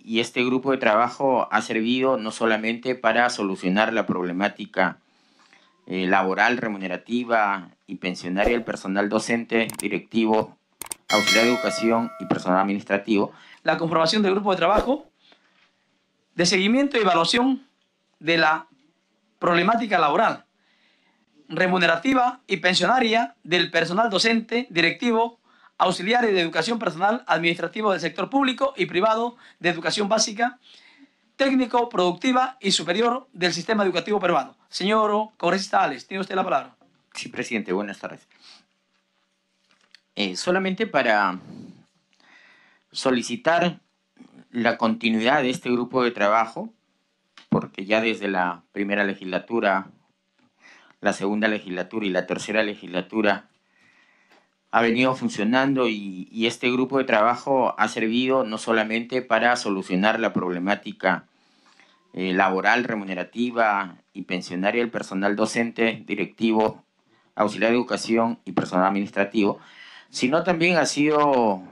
Y este grupo de trabajo ha servido no solamente para solucionar la problemática eh, laboral, remunerativa y pensionaria del personal docente, directivo, auxiliar de educación y personal administrativo. La conformación del grupo de trabajo de seguimiento y evaluación de la problemática laboral, remunerativa y pensionaria del personal docente, directivo, auxiliares de educación personal, administrativo del sector público y privado de educación básica, técnico, productiva y superior del sistema educativo peruano. Señor congresista Alex, tiene usted la palabra. Sí, presidente, buenas tardes. Eh, solamente para solicitar la continuidad de este grupo de trabajo, porque ya desde la primera legislatura, la segunda legislatura y la tercera legislatura ha venido funcionando y, este grupo de trabajo ha servido no solamente para solucionar la problemática eh, laboral, remunerativa y pensionaria del personal docente, directivo, auxiliar de educación y personal administrativo, sino también ha sido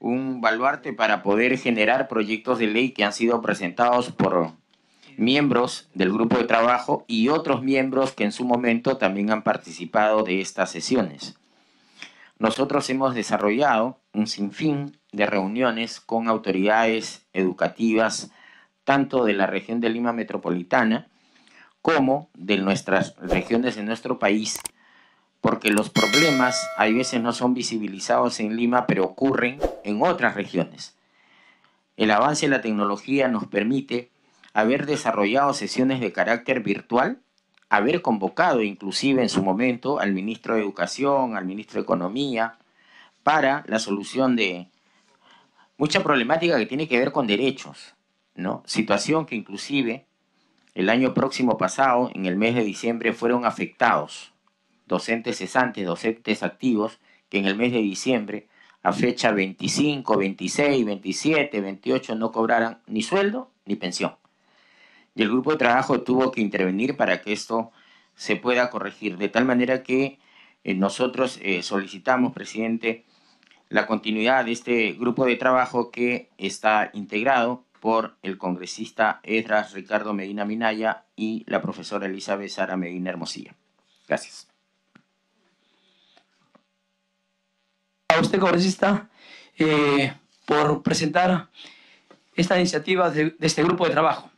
un baluarte para poder generar proyectos de ley que han sido presentados por miembros del grupo de trabajo y otros miembros que en su momento también han participado de estas sesiones. Nosotros hemos desarrollado un sinfín de reuniones con autoridades educativas, tanto de la región de Lima Metropolitana como de nuestras regiones de nuestro país, porque los problemas a veces no son visibilizados en Lima, pero ocurren en otras regiones. El avance de la tecnología nos permite haber desarrollado sesiones de carácter virtual haber convocado inclusive en su momento al ministro de Educación, al ministro de Economía, para la solución de mucha problemática que tiene que ver con derechos, ¿no? Situación que inclusive el año próximo pasado, en el mes de diciembre, fueron afectados docentes cesantes, docentes activos, que en el mes de diciembre, a fecha 25, 26, 27, 28, no cobraran ni sueldo ni pensión y el grupo de trabajo tuvo que intervenir para que esto se pueda corregir, de tal manera que eh, nosotros eh, solicitamos, presidente, la continuidad de este grupo de trabajo que está integrado por el congresista Edras Ricardo Medina Minaya y la profesora Elizabeth Sara Medina Hermosilla. Gracias. A usted, congresista, eh, por presentar esta iniciativa de este grupo de trabajo.